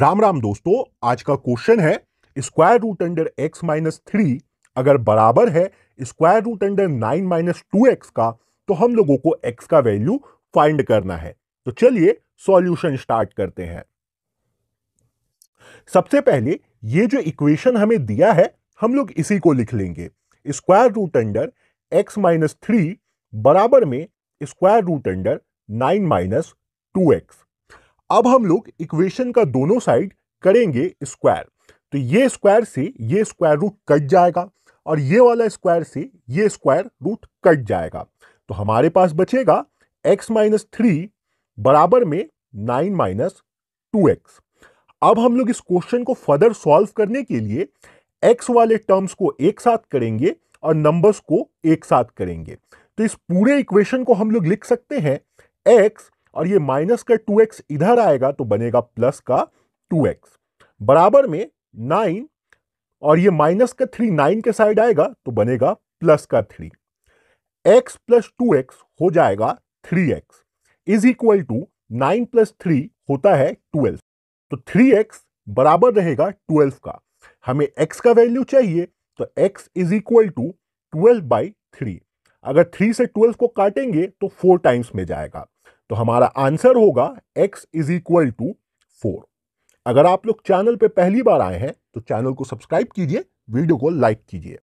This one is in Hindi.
राम राम दोस्तों आज का क्वेश्चन है square root under x minus three अगर बराबर है square root under nine minus two x का तो हम लोगों को एक्स का वैल्यू फाइंड करना है तो चलिए सॉल्यूशन स्टार्ट करते हैं सबसे पहले ये जो इक्वेशन हमें दिया है हम लोग इसी को लिख लेंगे square root under x minus three बराबर में square root under nine minus two x अब हम लोग इक्वेशन का दोनों साइड करेंगे स्क्वायर तो ये स्क्वायर से ये स्क्वायर रूट कट जाएगा और ये वाला स्क्वायर से ये स्क्वायर रूट कट जाएगा तो हमारे पास बचेगा x माइनस थ्री बराबर में नाइन माइनस टू एक्स अब हम लोग इस क्वेश्चन को फर्दर सॉल्व करने के लिए x वाले टर्म्स को एक साथ करेंगे और नंबर्स को एक साथ करेंगे तो इस पूरे इक्वेशन को हम लोग लिख सकते हैं एक्स और ये माइनस का टू एक्स इधर आएगा तो बनेगा प्लस का टू एक्स बराबर में नाइन और ये माइनस का थ्री नाइन के साइड आएगा तो बनेगा प्लस का three x plus two x हो जाएगा three x is equal to nine plus three होता है ट्वेल्व तो थ्री एक्स बराबर रहेगा ट्वेल्व का हमें एक्स का वैल्यू चाहिए तो x is equal to twelve by three अगर थ्री से ट्वेल्व को काटेंगे तो फोर टाइम्स में जाएगा तो हमारा आंसर होगा x is equal to four अगर आप लोग चैनल पे पहली बार आए हैं तो चैनल को सब्सक्राइब कीजिए वीडियो को लाइक कीजिए